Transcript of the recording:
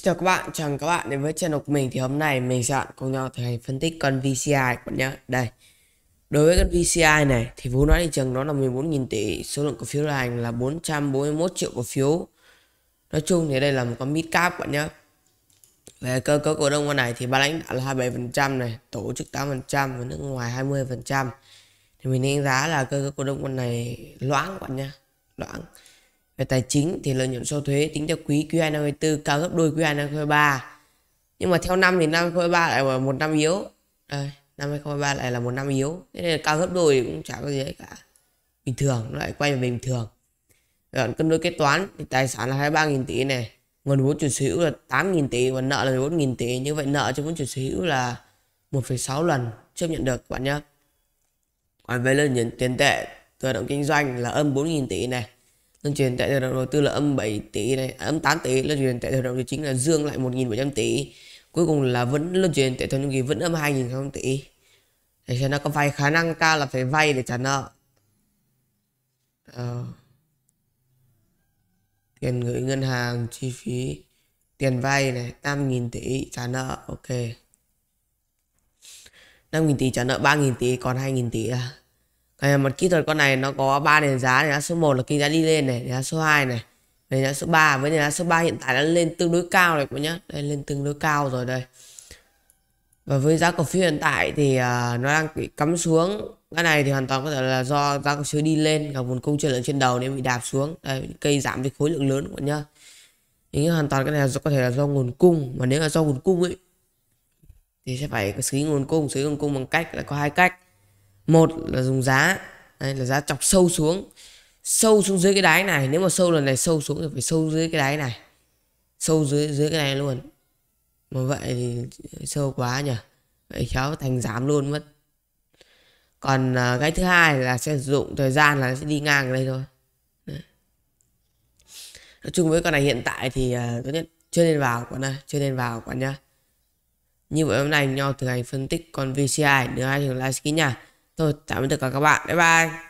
Xin chào các bạn, chào mừng các bạn đến với channel của mình Thì hôm nay mình sẽ cùng nhau thầy phân tích con VCI các bạn nhé Đây Đối với con VCI này thì vốn nói thị trường nó là 14.000 tỷ Số lượng cổ phiếu là hành là 441 triệu cổ phiếu Nói chung thì đây là một con mid cap các bạn nhé Về cơ cấu cổ đông con này thì ba lãnh đạo là 27% này Tổ chức 8% và nước ngoài 20% Thì mình đánh giá là cơ cấu cổ đông con này loãng các bạn nhé Loãng về tài chính thì lợi nhuận sau thuế tính theo quý Q2 năm 24 cao gấp đôi Q2 năm 2023. Nhưng mà theo năm thì năm 2023 lại là một năm yếu. Đây, năm 2023 lại là một năm yếu. Thế nên là cao gấp đôi thì cũng chả có gì hết cả. Bình thường, nó lại quay về bình thường. Đoạn cân đối kế toán thì tài sản là 23.000 tỷ này. Nguồn vốn chủ sở hữu là 8.000 tỷ và nợ là 14.000 tỷ. Như vậy nợ cho vốn chủ sở hữu là 1,6 lần chấp nhận được các bạn nhé. Còn về lợi nhuận tiền tệ từ hoạt động kinh doanh là âm 4.000 tỷ này Luân chuyển tại hợp đồng đầu tư là âm 7 tỷ này, à, âm 8 tỷ, luân chuyển tại hợp đầu tư chính là dương lại 1.700 tỷ. Cuối cùng là vẫn luân chuyển tại thời điểm kỳ vẫn âm 2.000 tỷ. Để cho nó có vay khả năng cao là phải vay để trả nợ. Ờ. Tiền gửi ngân hàng, chi phí, tiền vay này, 8.000 tỷ trả nợ, ok. 5.000 tỷ trả nợ 3.000 tỷ còn 2.000 tỷ à đây ờ, một kỹ thuật con này nó có ba nền giá nền giá số 1 là kinh giá đi lên này nền giá số 2 này nền giá số 3 với nền giá số 3 hiện tại đã lên tương đối cao này các bạn nhé đây lên tương đối cao rồi đây và với giá cổ phiếu hiện tại thì uh, nó đang bị cắm xuống cái này thì hoàn toàn có thể là do giá cổ phiếu đi lên gặp nguồn cung chưa lượng trên đầu nên bị đạp xuống đây cây giảm với khối lượng lớn các bạn nhá nhưng hoàn toàn cái này có thể là do nguồn cung mà nếu là do nguồn cung ấy thì sẽ phải xử lý nguồn cung xử lý nguồn cung bằng cách là có hai cách một là dùng giá đây là giá chọc sâu xuống sâu xuống dưới cái đáy này nếu mà sâu lần này sâu xuống thì phải sâu dưới cái đáy này sâu dưới dưới cái này luôn mà vậy thì sâu quá nhỉ vậy khéo thành giảm luôn mất còn à, cái thứ hai là sẽ sử dụng thời gian là sẽ đi ngang đây thôi nói chung với con này hiện tại thì uh, tốt nhất chưa nên vào con này chưa nên vào con nhá như vậy hôm nay nho thực hành phân tích con VCI đưa hai trường livestream nha thôi tạm biệt tất cả các bạn. Bye bye.